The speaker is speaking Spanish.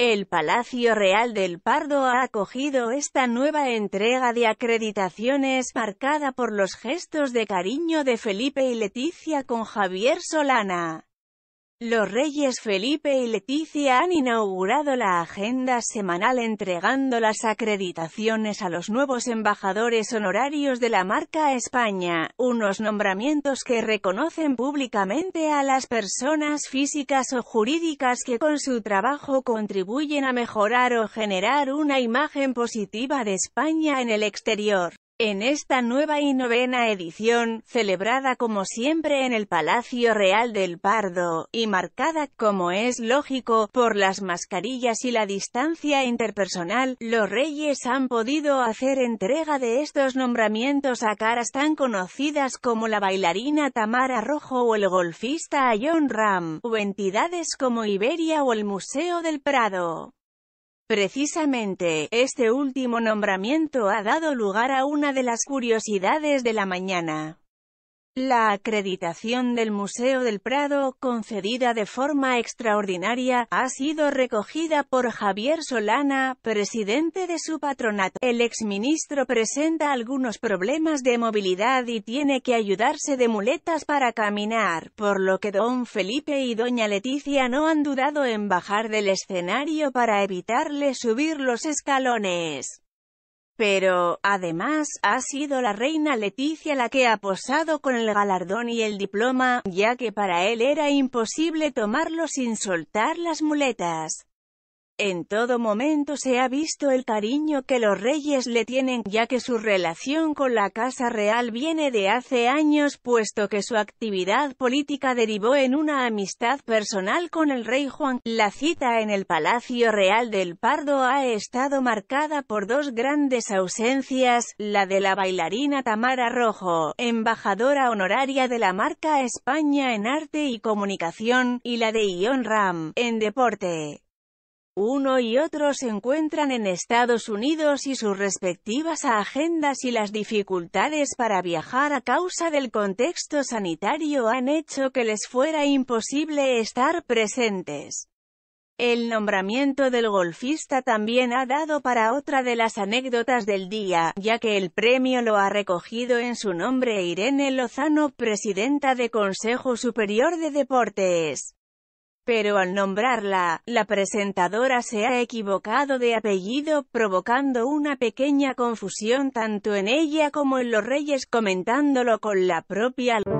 El Palacio Real del Pardo ha acogido esta nueva entrega de acreditaciones marcada por los gestos de cariño de Felipe y Leticia con Javier Solana. Los reyes Felipe y Leticia han inaugurado la agenda semanal entregando las acreditaciones a los nuevos embajadores honorarios de la marca España, unos nombramientos que reconocen públicamente a las personas físicas o jurídicas que con su trabajo contribuyen a mejorar o generar una imagen positiva de España en el exterior. En esta nueva y novena edición, celebrada como siempre en el Palacio Real del Pardo, y marcada, como es lógico, por las mascarillas y la distancia interpersonal, los reyes han podido hacer entrega de estos nombramientos a caras tan conocidas como la bailarina Tamara Rojo o el golfista John Ram, o entidades como Iberia o el Museo del Prado. Precisamente, este último nombramiento ha dado lugar a una de las curiosidades de la mañana. La acreditación del Museo del Prado, concedida de forma extraordinaria, ha sido recogida por Javier Solana, presidente de su patronato. El exministro presenta algunos problemas de movilidad y tiene que ayudarse de muletas para caminar, por lo que don Felipe y doña Leticia no han dudado en bajar del escenario para evitarle subir los escalones. Pero, además, ha sido la reina Leticia la que ha posado con el galardón y el diploma, ya que para él era imposible tomarlo sin soltar las muletas. En todo momento se ha visto el cariño que los reyes le tienen, ya que su relación con la Casa Real viene de hace años puesto que su actividad política derivó en una amistad personal con el rey Juan. La cita en el Palacio Real del Pardo ha estado marcada por dos grandes ausencias, la de la bailarina Tamara Rojo, embajadora honoraria de la marca España en Arte y Comunicación, y la de Ion Ram, en Deporte. Uno y otro se encuentran en Estados Unidos y sus respectivas agendas y las dificultades para viajar a causa del contexto sanitario han hecho que les fuera imposible estar presentes. El nombramiento del golfista también ha dado para otra de las anécdotas del día, ya que el premio lo ha recogido en su nombre Irene Lozano, presidenta de Consejo Superior de Deportes pero al nombrarla, la presentadora se ha equivocado de apellido, provocando una pequeña confusión tanto en ella como en los Reyes comentándolo con la propia